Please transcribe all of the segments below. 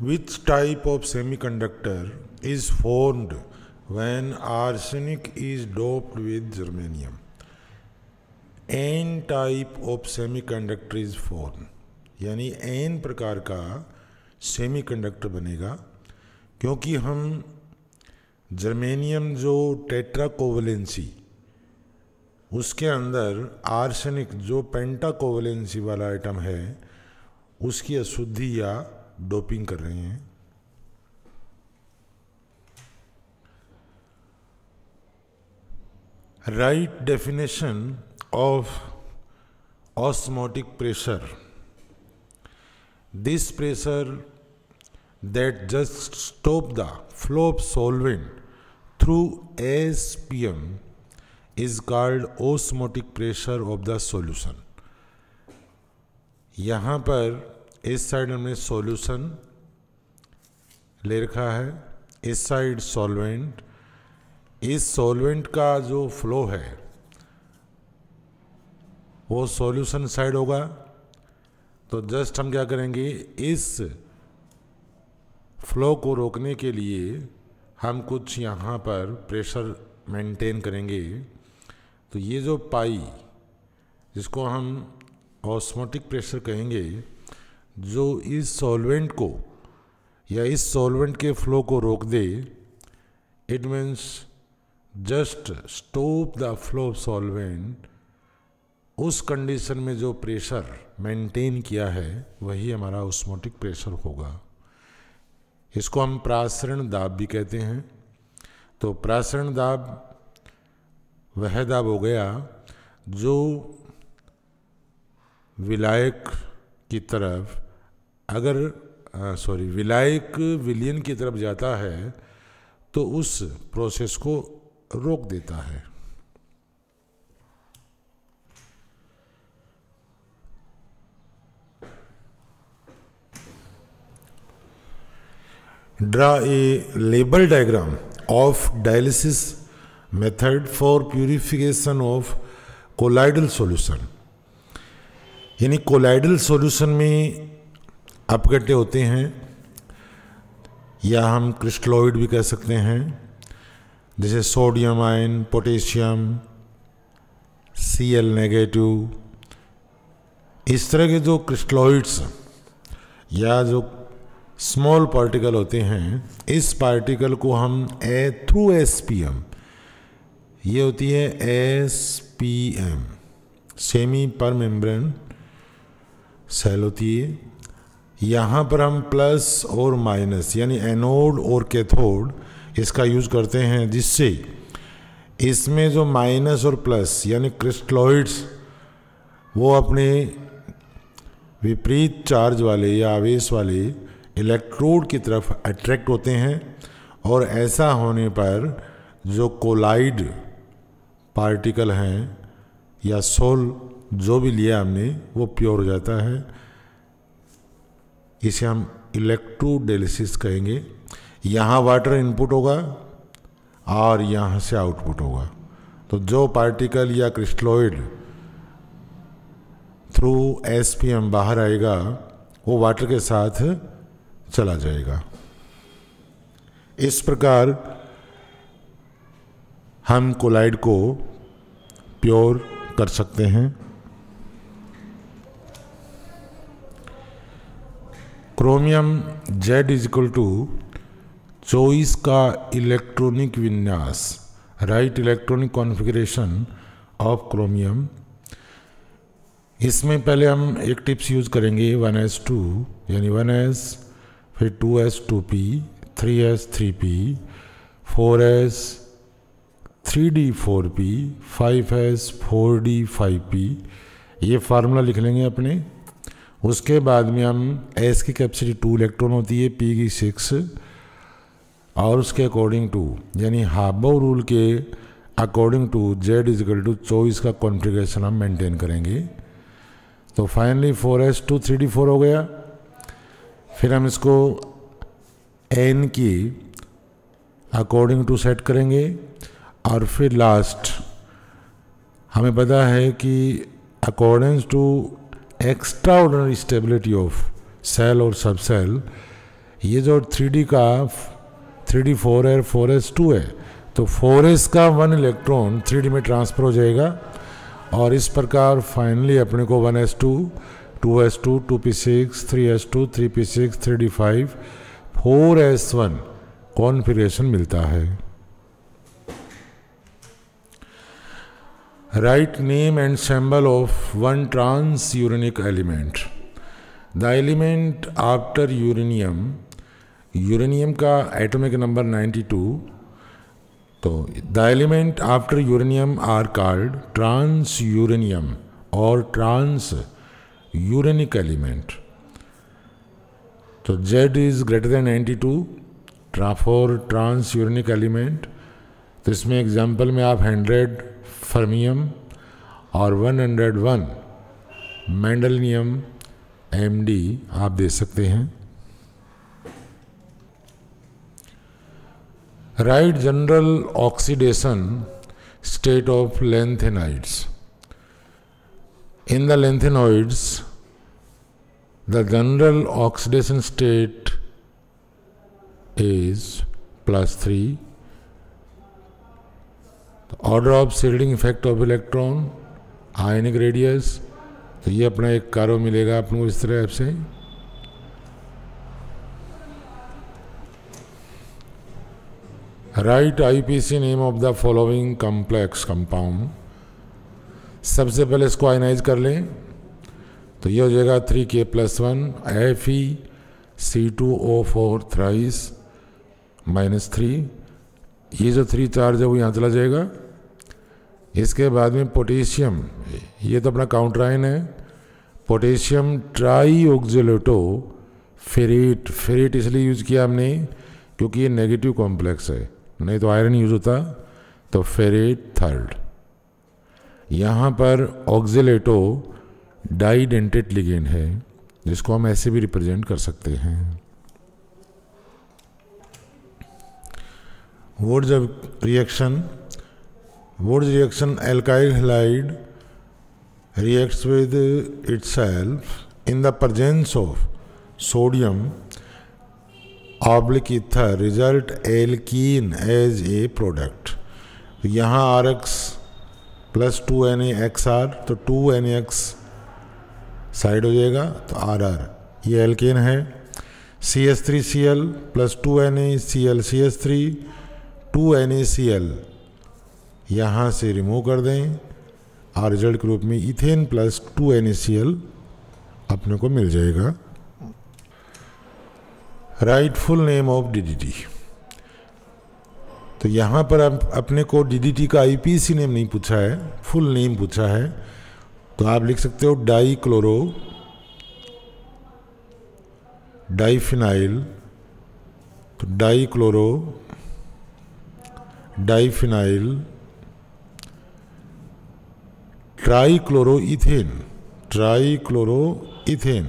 Which type of semiconductor is formed when arsenic is doped with germanium? N type of semiconductor is formed. यानी N प्रकार का semiconductor बनेगा क्योंकि हम germanium जो टेट्राकोवलेंसी उसके अंदर आर्सेनिक जो पेंटाकोवलेंसी वाला आइटम है उसकी अशुद्धि या डोपिंग कर रहे हैं write definition of osmotic pressure this pressure that just stop the flow of solvent through S P M is called osmotic pressure of the solution यहाँ पर इस साइड हमने सॉल्यूशन ले रखा है इस साइड सॉल्वेंट इस सॉल्वेंट का जो फ्लो है वो सॉल्यूशन साइड होगा तो जस्ट हम क्या करेंगे इस फ्लो को रोकने के लिए हम कुछ यहाँ पर प्रेशर मेंटेन करेंगे तो ये जो पाई जिसको हम ऑस्मोटिक प्रेशर कहेंगे जो इस सॉल्वेंट को या इस सॉल्वेंट के फ्लो को रोक दे it means just stop the flow of solvent उस कंडीशन में जो प्रेशर मेंटेन किया है वही हमारा ऑस्मोटिक प्रेशर होगा इसको हम प्रासरण दाब भी कहते हैं तो प्रासरण दाब वह दाब हो गया जो विलायक की तरफ अगर सॉरी विलायक विलियन की तरफ जाता है तो उस प्रोसेस को रोक देता है draw a label diagram of dialysis method for purification of colloidal solution यानी कोलाइडल सॉल्यूशन में अपगटे होते हैं या हम क्रिस्टलोइड भी कह सकते हैं जैसे sodium ion potassium C L negative इस तरह के जो क्रिस्टलॉइड्स या जो स्मॉल पार्टिकल होते हैं इस पार्टिकल को हम a through S P M ये होती है S P M semipermeable membrane cell होती है यहाँ पर हम प्लस और माइनस यानी एनोड और कैथोड इसका यूज़ करते हैं जिससे इसमें जो माइनस और प्लस यानी क्रिस्टलॉइड्स वो अपने विपरीत चार्ज वाले या आवेश वाले इलेक्ट्रोड की तरफ अट्रैक्ट होते हैं और ऐसा होने पर जो कोलाइड पार्टिकल हैं या सोल जो भी लिया हमने वो प्योर हो जाता है इसे हम इलेक्ट्रोडेलिसिस कहेंगे यहाँ वाटर इनपुट होगा और यहाँ से आउटपुट होगा तो जो पार्टिकल या crystalloid through S P M बाहर आएगा वो वाटर के साथ चला जाएगा इस प्रकार हम कोलाइड को प्योर कर सकते हैं chromium Z is equal to चौबीस का इलेक्ट्रॉनिक विन्यास right electronic configuration of chromium इसमें पहले हम एक टिप्स यूज करेंगे वन एस टू यानी वन एस फिर two S two P three S three P four S three D four P five S four D five P ये formula लिख लेंगे अपने उसके बाद में हम एस की कैपेसिटी टू इलेक्ट्रॉन होती है पी की सिक्स और उसके अकॉर्डिंग टू यानी हाबो रूल के according to Z is equal to चौबीस का कॉन्फ़िगरेशन हम मेंटेन करेंगे तो finally four S two three D four हो गया फिर हम इसको एन की अकॉर्डिंग टू सेट करेंगे और फिर लास्ट हमें पता है कि according to extra extraordinary stability of shell और सब सेल ये जो थ्री डी का थ्री डी फोर है फोर एस टू है तो फोर एस का वन इलेक्ट्रॉन थ्री डी में ट्रांसफर हो जाएगा और इस प्रकार फाइनली अपने को one S two two S two two P six three S two three P six three D five four S one configuration मिलता है write name and symbol of one transuranic element the element after uranium uranium का atomic number 92 तो the element after uranium are called transuranium और transuranic element तो Z is greater than 92 to ट्राफोर transuranic element तो इसमें example में आप 100 fermium और 101 मेंडलनियम एमडी आप दे सकते हैं right general oxidation state of lanthanides in the lanthanoids the general oxidation state is plus three order of shielding effect of electron ionic radius तो ये अपना एक कारो मिलेगा आप इस तरह से write IUPAC name of the following complex compound सबसे पहले इसको आयनाइज कर लें तो ये हो जाएगा थ्री के plus one F E C two O four thrice minus three ये जो थ्री चार्ज है वो यहाँ चला जाएगा इसके बाद में पोटेशियम ये तो अपना काउंट्राइन है potassium trioxalato ferrate ferrate इसलिए यूज़ किया हमने क्योंकि ये नेगेटिव कॉम्प्लेक्स है नहीं तो आयरन यूज़ होता तो फेरेट थर्ड यहाँ पर ऑक्जिलेटो डाईडेंटेट लिगेंड है जिसको हम ऐसे भी रिप्रेजेंट कर सकते हैं वोट जब reaction Wood's reaction alkyl halide reacts with itself in the presence of sodium oblique ether result alkene as a product. तो यहाँ R X plus two N X R तो टू एन एक्स साइड हो जाएगा तो R R ये alkane है C S three C L plus two N A C L C S three two N A C L यहाँ से remove कर दें और रिजल्ट के रूप में इथेन प्लस टू एन अपने को मिल जाएगा राइटफुल नेम ऑफ डीडीटी तो यहाँ पर आप अपने को डी का आईपीसी नेम नहीं पूछा है फुल नेम पूछा है तो आप लिख सकते हो डाई क्लोरो डाइफिनाइल तो dichloro diphenyl trichloroethane trichloroethane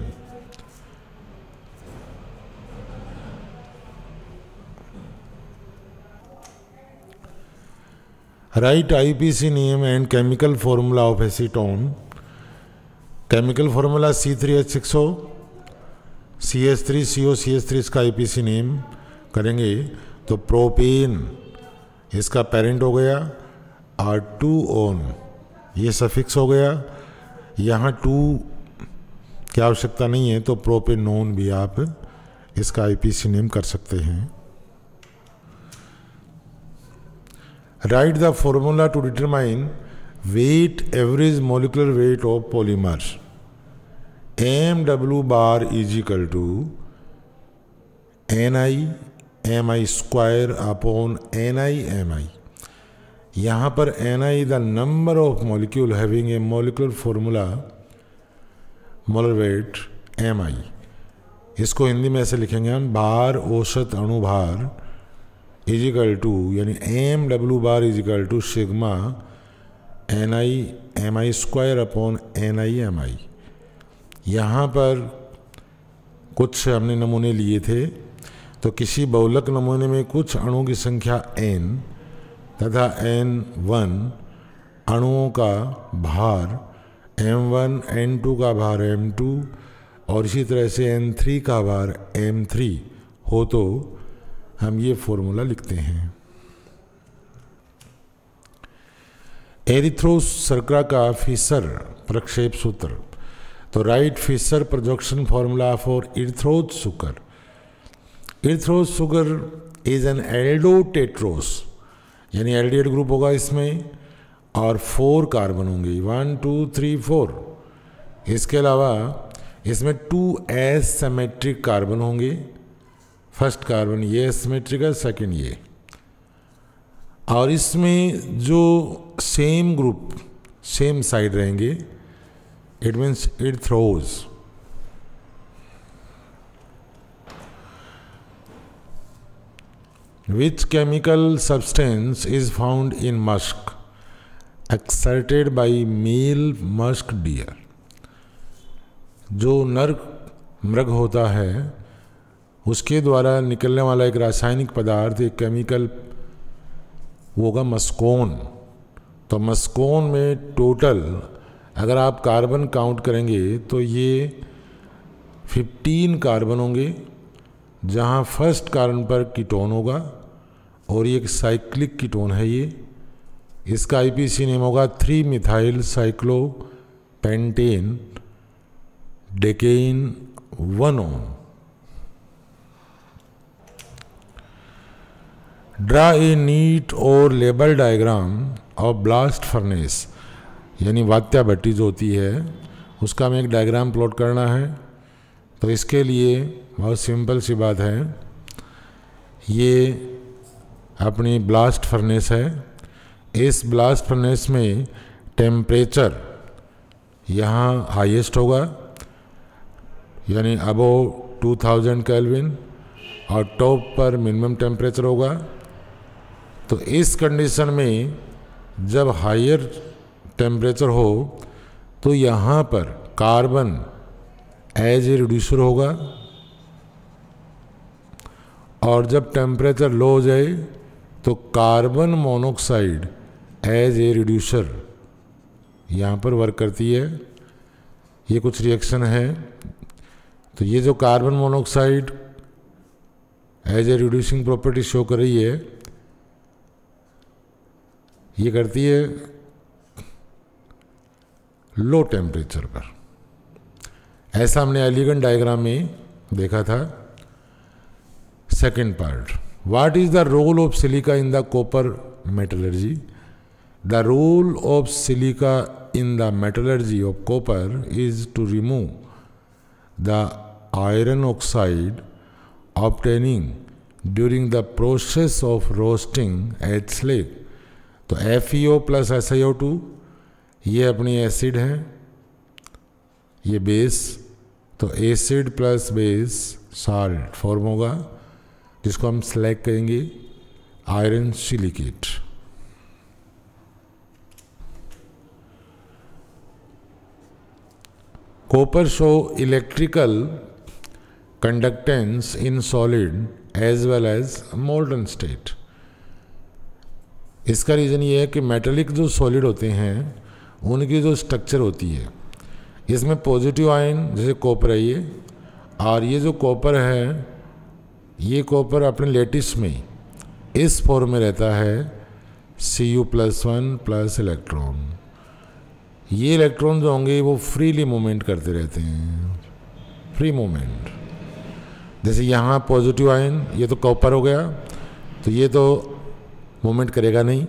right IUPAC नियम and chemical formula of acetone chemical formula C three H six O C S three C O C S three इसका आईपीसी नेम करेंगे तो propane इसका parent हो गया R two one ये suffix हो गया यहाँ टू की आवश्यकता नहीं है तो नोन भी आप इसका आईपीसी नेम कर सकते हैं right the formula to determine weight average molecular weight of polymer M W bar is equal to N I M I square upon N I M I यहाँ पर N I the number of molecule having a molecular formula molar weight M I इसको हिंदी में ऐसे लिखेंगे हम bar औसत अणुभार is equal to यानी M W bar is equal to sigma N I M I square upon N I M I यहाँ पर कुछ हमने नमूने लिए थे तो किसी बहुलक नमूने में कुछ अणु की संख्या एन तथा एन वन अणुओं का भार एम वन एन टू का भार एम टू और इसी तरह से एन थ्री का भार एम थ्री हो तो हम ये फॉर्मूला लिखते हैं एरिथ्रो सर्करा का फिसर प्रक्षेप सूत्र तो right Fischer projection formula for erythrose sugar erythrose sugar is an aldotetrose tetrose यानी एल्डिहाइड ग्रुप होगा इसमें और फोर कार्बन होंगे वन टू थ्री फोर इसके अलावा इसमें टू सेमेट्रिक कार्बन होंगे फर्स्ट कार्बन ये सेमेट्रिक है सेकेंड ये और इसमें जो सेम ग्रुप सेम साइड रहेंगे it means it threose Which chemical substance is found in musk? Exerted by male musk deer. जो नर मृग होता है उसके द्वारा निकलने वाला एक रासायनिक पदार्थ एक केमिकल वो होगा मस्कोन तो मस्कोन में टोटल अगर आप कार्बन काउंट करेंगे तो ये 15 कार्बन होंगे जहाँ फर्स्ट कार्बन पर कीटोन होगा और ये एक साइक्लिक कीटोन है ये इसका आईपीसी नेम होगा three methyl cyclopentane decane one one draw a neat और label diagram of blast furnace यानी वात्या भट्टी जो होती है उसका हमें एक डायग्राम प्लॉट करना है तो इसके लिए बहुत सिंपल सी बात है ये अपनी ब्लास्ट फर्नेस है इस ब्लास्ट फर्नेस में टेम्परेचर यहाँ हाईएस्ट होगा यानी अबो 2000 केल्विन और टॉप पर मिनिमम टेम्परेचर होगा तो इस कंडीशन में जब हायर टेम्परेचर हो तो यहाँ पर कार्बन एज ए रिड्यूसर होगा और जब टेम्परेचर लो हो जाए तो carbon monoxide as a reducer यहाँ पर वर्क करती है ये कुछ रिएक्शन है तो ये जो carbon monoxide as a reducing property show कर रही है ये करती है लो टेम्परेचर पर ऐसा हमने एलिगन डायग्राम में देखा था Second part What is the role of silica in the copper metallurgy? The role of silica in the metallurgy of copper is to remove the iron oxide obtaining during the process of roasting at slate. तो F E O plus S I O two ये अपनी acid है ये base तो acid plus base salt form होगा जिसको हम select करेंगे iron silicate copper show electrical conductance in solid as well as molten state इसका रीज़न ये है कि मेटेलिक जो सॉलिड होते हैं उनकी जो स्ट्रक्चर होती है इसमें पॉजिटिव आयन जैसे कॉपर है ये और ये जो कॉपर है ये कॉपर अपने लेटिस में इस फॉर्म में रहता है C U plus one plus electron ये इलेक्ट्रॉन जो होंगे वो फ्रीली मूवमेंट करते रहते हैं फ्री मूवमेंट जैसे यहाँ पॉजिटिव आयन ये तो कॉपर हो गया तो ये तो मूवमेंट करेगा नहीं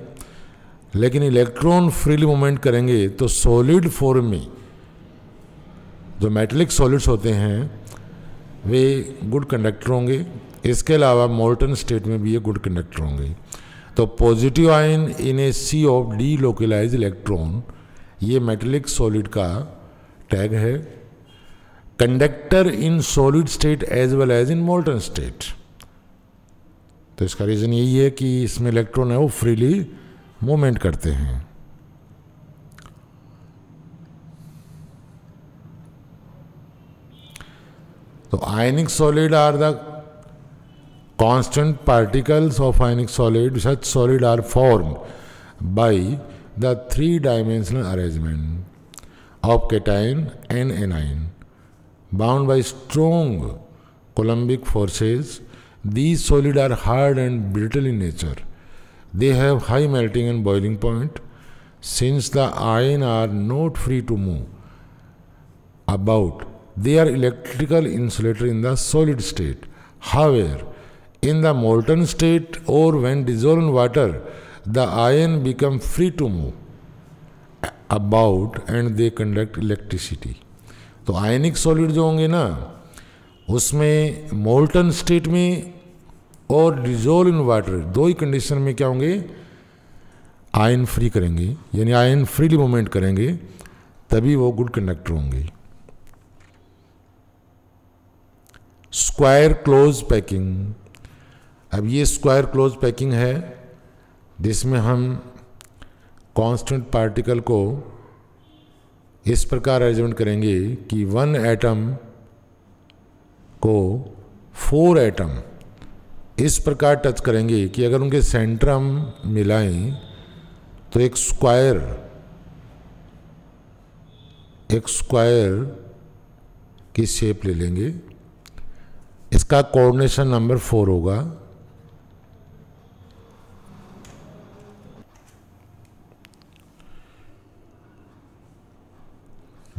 लेकिन इलेक्ट्रॉन फ्रीली मूवमेंट करेंगे तो सॉलिड फॉर्म में जो मेटलिक सॉलिड्स होते हैं वे गुड कंडक्टर होंगे इसके अलावा मोल्टन स्टेट में भी ये गुड कंडक्टर होंगे तो positive ion in a sea of delocalize electron ये मेटलिक सॉलिड का टैग है conductor in solid state as well as in molten state तो इसका रीज़न यही है कि इसमें इलेक्ट्रॉन है वो फ्रीली मूवमेंट करते हैं तो ionic solid are the constant particles of ionic solid such solid are formed by the three dimensional arrangement of cation and anion bound by strong coulombic forces these solid are hard and brittle in nature they have high melting and boiling point since the ion are not free to move about they are electrical insulator in the solid state however In the molten state or when dissolved in water, the ion become free to move about and they conduct electricity. तो ionic solid जो होंगे ना उसमें molten state में और dissolve in water दो ही condition में क्या होंगे आयन फ्री करेंगे यानी आयन फ्रीली मूवमेंट करेंगे तभी वो गुड कंडक्टर होंगे स्क्वायर क्लोज पैकिंग अब ये स्क्वायर क्लोज पैकिंग है जिसमें हम कांस्टेंट पार्टिकल को इस प्रकार अरेंजमेंट करेंगे कि वन एटम को फोर एटम इस प्रकार टच करेंगे कि अगर उनके सेंटर हम मिलाएं तो एक स्क्वायर एक स्क्वायर की शेप ले लेंगे इसका कोऑर्डिनेशन नंबर फोर होगा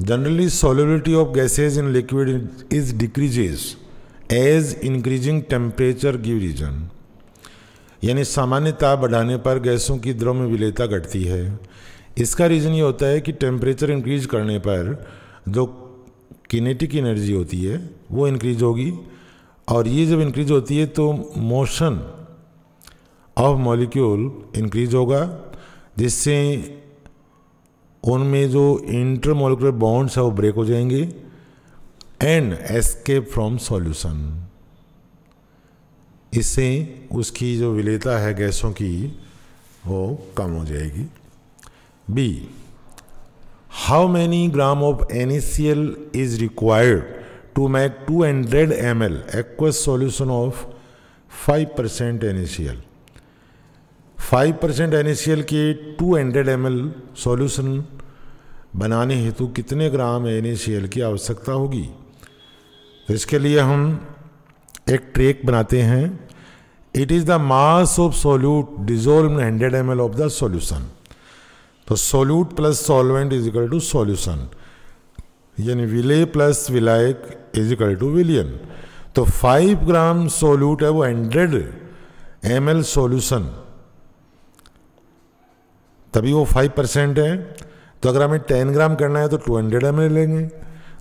generally solubility of gases in liquid is decreases as increasing temperature give region यानी सामान्य ताप बढ़ाने पर गैसों की द्रव में विलेता घटती है इसका रीज़न ये होता है कि टेम्परेचर इंक्रीज करने पर जो किनेटिक एनर्जी होती है वो इंक्रीज होगी और ये जब इंक्रीज होती है तो मोशन ऑफ मॉलिक्यूल इंक्रीज होगा जिससे उनमें जो इंटरमोलिकुलर बॉन्ड्स है वो ब्रेक हो जाएंगे एंड एस्केप फ्रॉम सॉल्यूशन इससे उसकी जो विलेता है गैसों की वो कम हो जाएगी B how many gram of N is required to make 200 hundred M L aqueous solution of 5% percent N L five percent N के two hundred M L solution बनाने हेतु कितने ग्राम एन की आवश्यकता होगी तो इसके लिए हम एक ट्रेक बनाते हैं it is the mass of solute dissolved hundred M L of the solution तो solute plus solvent is equal to solution यानी विले प्लस विलायक इज इक्वल टू विलियन तो 5 ग्राम सोल्यूट है वो 100 एम एल सोल्यूशन तभी वो 5 परसेंट है तो अगर हमें टेन ग्राम करना है तो टू हंड्रेड एम लेंगे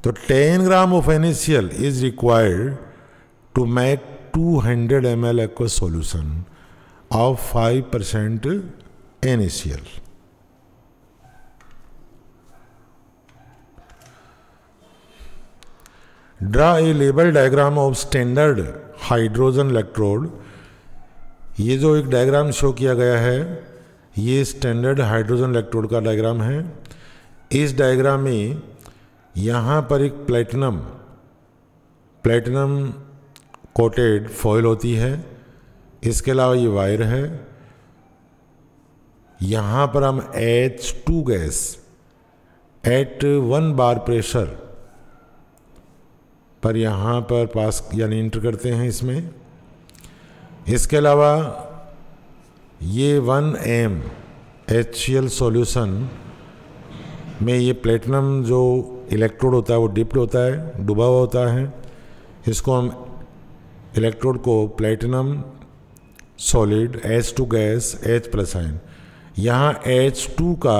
तो ten gram of initial is required to make two hundred M L aqueous solution of five percent initial draw a label diagram of standard hydrogen electrode ये जो एक diagram show किया गया है ये standard hydrogen electrode का diagram है इस डायग्राम में यहाँ पर एक प्लेटिनम प्लेटिनम कोटेड फॉइल होती है इसके अलावा ये वायर है यहाँ पर हम H two gas at one bar pressure पर यहाँ पर पास यानी इंटर करते हैं इसमें इसके अलावा ये वन एम एच सॉल्यूशन में ये प्लेटिनम जो इलेक्ट्रोड होता है वो डिप्ड होता है डुबा हुआ होता है इसको हम इलेक्ट्रोड को platinum solid H two gas H plus ion यहाँ एच टू का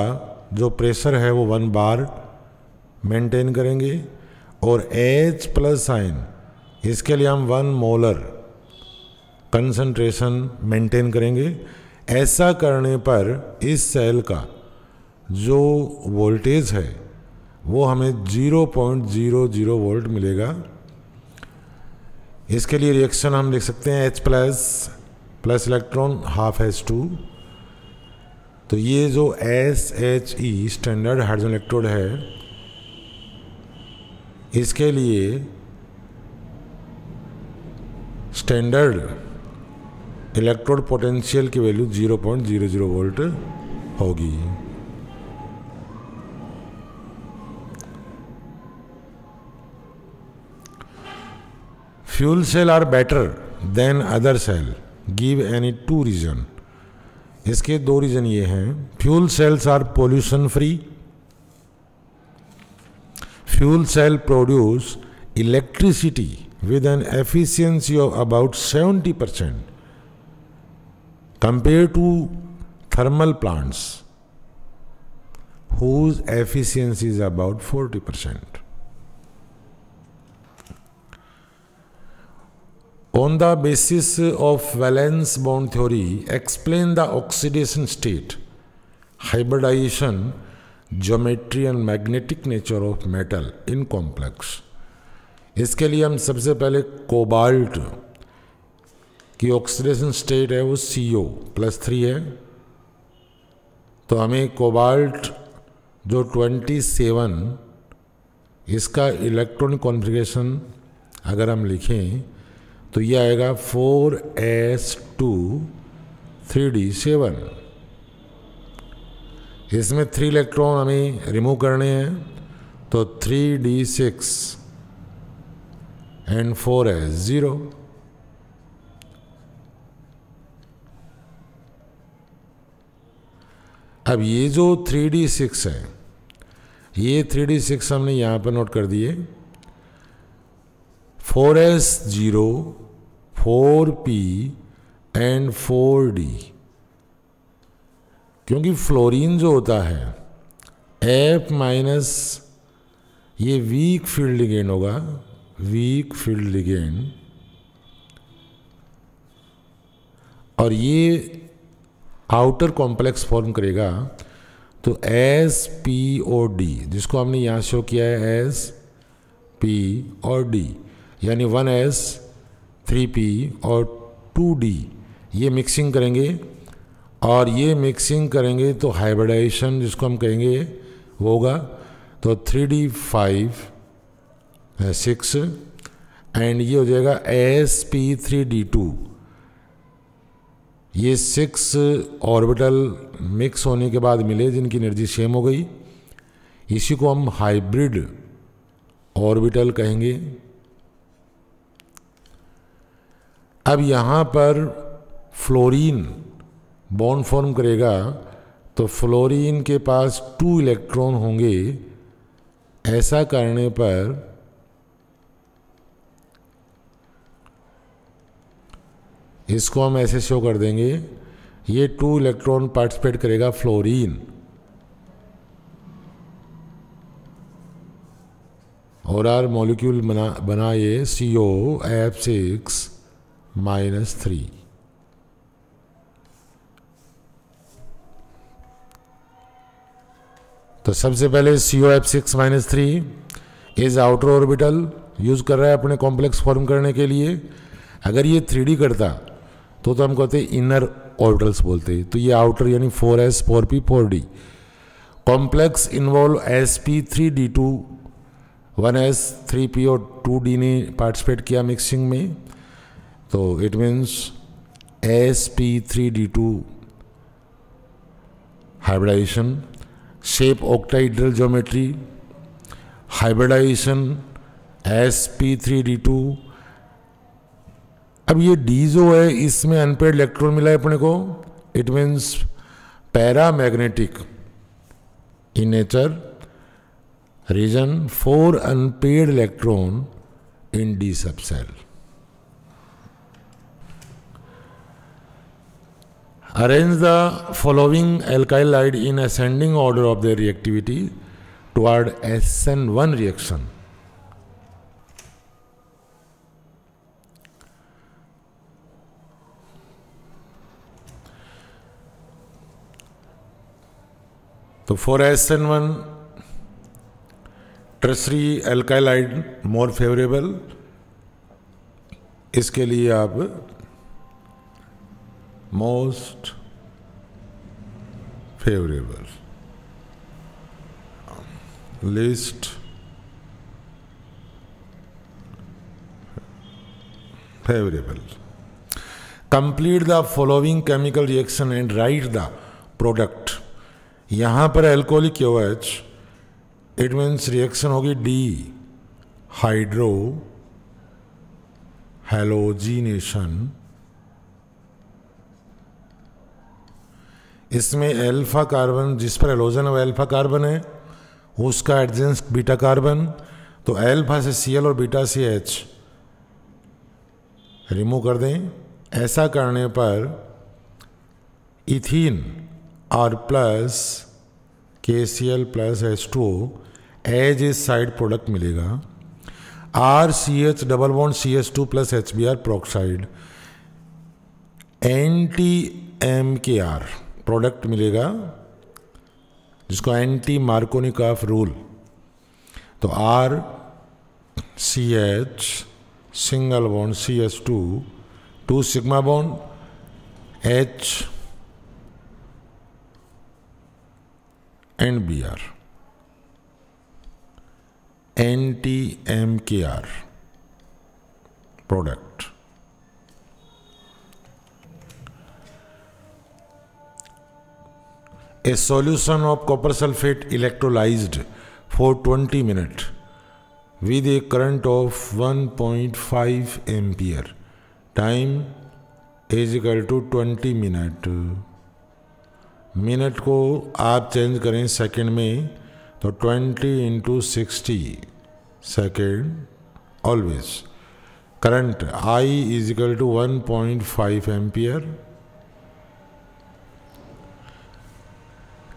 जो प्रेशर है वो वन बार मेंटेन करेंगे और एच प्लस आइन इसके लिए हम वन मोलर कंसंट्रेशन मेंटेन करेंगे ऐसा करने पर इस सेल का जो वोल्टेज है वो हमें 0.00 वोल्ट मिलेगा इसके लिए रिएक्शन हम लिख सकते हैं H plus plus electron half H two तो ये जो S H E standard hydrogen electrode है इसके लिए स्टैंडर्ड इलेक्ट्रोड पोटेंशियल की वैल्यू 0.00 वोल्ट होगी fuel cell are better than other cell give any two reason इसके दो रीज़न ये हैं fuel cells are pollution free fuel cell produce electricity with an efficiency of about 70 percent compare to thermal plants whose efficiency is about forty percent on the basis of valence bond theory explain the oxidation state hybridisation geometry and magnetic nature of metal in complex इसके लिए हम सबसे पहले cobalt कि oxidation state है वो सी O plus three है तो हमें कोबाल्ट जो ट्वेंटी सेवन इसका इलेक्ट्रॉनिक कॉन्फ़िगरेशन अगर हम लिखें तो ये आएगा four S two three D seven इसमें थ्री इलेक्ट्रॉन हमें रिमूव करने हैं तो three D six and four S zero अब ये जो थ्री डी सिक्स है ये थ्री डी सिक्स हमने यहाँ पर नोट कर दिए four S zero four P and four D क्योंकि फ्लोरीन जो होता है एफ माइनस ये वीक फील्ड लिगेंड होगा वीक फील्ड लिगेंड और ये आउटर कॉम्प्लेक्स फॉर्म करेगा तो एस पी ओ डी जिसको हमने यहाँ शो किया है एस पी और डी यानी वन एस थ्री पी और टू डी ये मिक्सिंग करेंगे और ये मिक्सिंग करेंगे तो हाइब्रिडाइजेशन जिसको हम कहेंगे वो होगा तो three D five six and ये हो जाएगा S P three D two ये सिक्स ऑर्बिटल मिक्स होने के बाद मिले जिनकी एनर्जी सेम हो गई इसी को हम हाइब्रिड ऑर्बिटल कहेंगे अब यहाँ पर फ्लोरीन बॉन्ड फॉर्म करेगा तो फ्लोरीन के पास टू इलेक्ट्रॉन होंगे ऐसा करने पर इसको हम ऐसे शो कर देंगे ये टू इलेक्ट्रॉन पार्टिसिपेट करेगा फ्लोरीन और आर मॉलिक्यूल बना बना ये C O F six minus three तो सबसे पहले C O F six minus three is outer orbital use कर रहा है अपने कॉम्प्लेक्स फॉर्म करने के लिए अगर ये थ्री करता तो तो हम कहते हैं इनर ऑर्बिटल्स बोलते हैं तो ये आउटर यानी four S four P four D complex involve S P three D two one S three P और टू डी ने पार्टिसिपेट किया मिक्सिंग में तो it means S P three D two hybridisation shape octahedral geometry hybridisation S P three D two अब ये D जो है इसमें अनपेड इलेक्ट्रॉन मिला है अपने को it means paramagnetic in nature reason four unpaired electron in D subshell arrange the following alkyl halide in ascending order of the reactivity toward S N one reaction तो four S N one tertiary alkyl halide more favourable इसके लिए आप most favourable least favourable complete the following chemical reaction and write the product यहाँ पर alcoholic O H it means reaction होगी hydro हेलोजीनेशन इसमें alpha carbon जिस पर एलोजन और एल्फा कार्बन है उसका एडजेंस बीटा कार्बन तो एल्फा से सी और बीटा सी एच रिमूव कर दें ऐसा करने पर ethene R plus K C L plus H two as is side product मिलेगा R C H double one C H two plus H B R peroxide N T M K R product मिलेगा जिसको anti Markovnikov of rule तो R C H single bond C H two two sigma bond H and BR. NTMKR product. A solution of copper sulfate electrolyzed for 20 minutes with a current of 1.5 ampere. Time is equal to 20 minutes. Minute को आप change करें second में तो 20 into sixty second always current I is equal to one point five ampere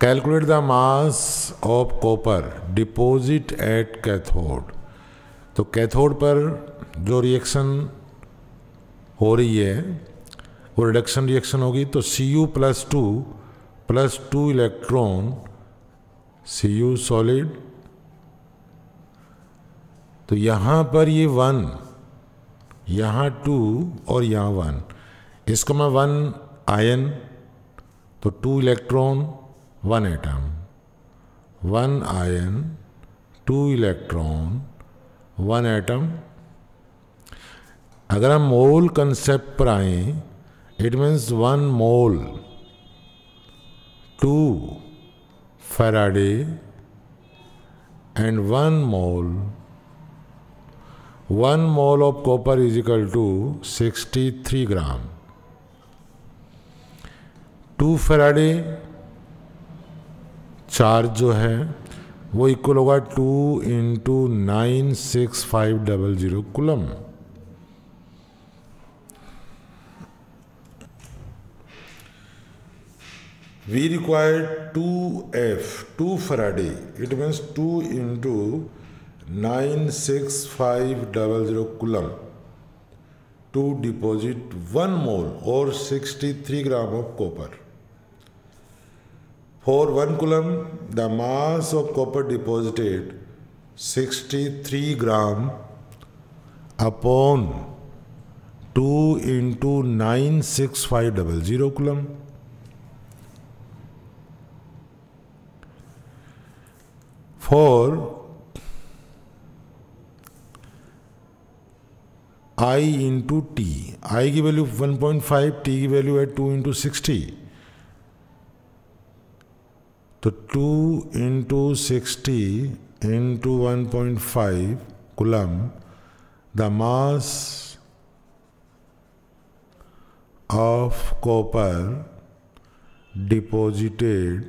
calculate the mass of copper deposit at cathode तो cathode पर जो reaction हो रही है वो रिडक्शन रिएक्शन होगी तो C U plus two plus 2 electron Cu solid तो यहाँ पर ये वन यहाँ टू और यहाँ वन इसको मैं वन आयन तो two electron one atom one ion two electron one atom अगर हम मोल कंसेप्ट पर आए it means one mole two faraday and one mole one mole of copper is equal to sixty three gram two faraday charge जो है वो equal होगा two into nine six five double zero coulomb we require 2F, 2 Faraday. It means 2 into 96500 coulomb to deposit 1 mole or 63 gram of copper. For 1 coulomb, the mass of copper deposited 63 gram upon 2 into 96500 coulomb for i into t i की value 1.5 T की value है two into sixty तो two into sixty into one point five coulomb the mass of copper deposited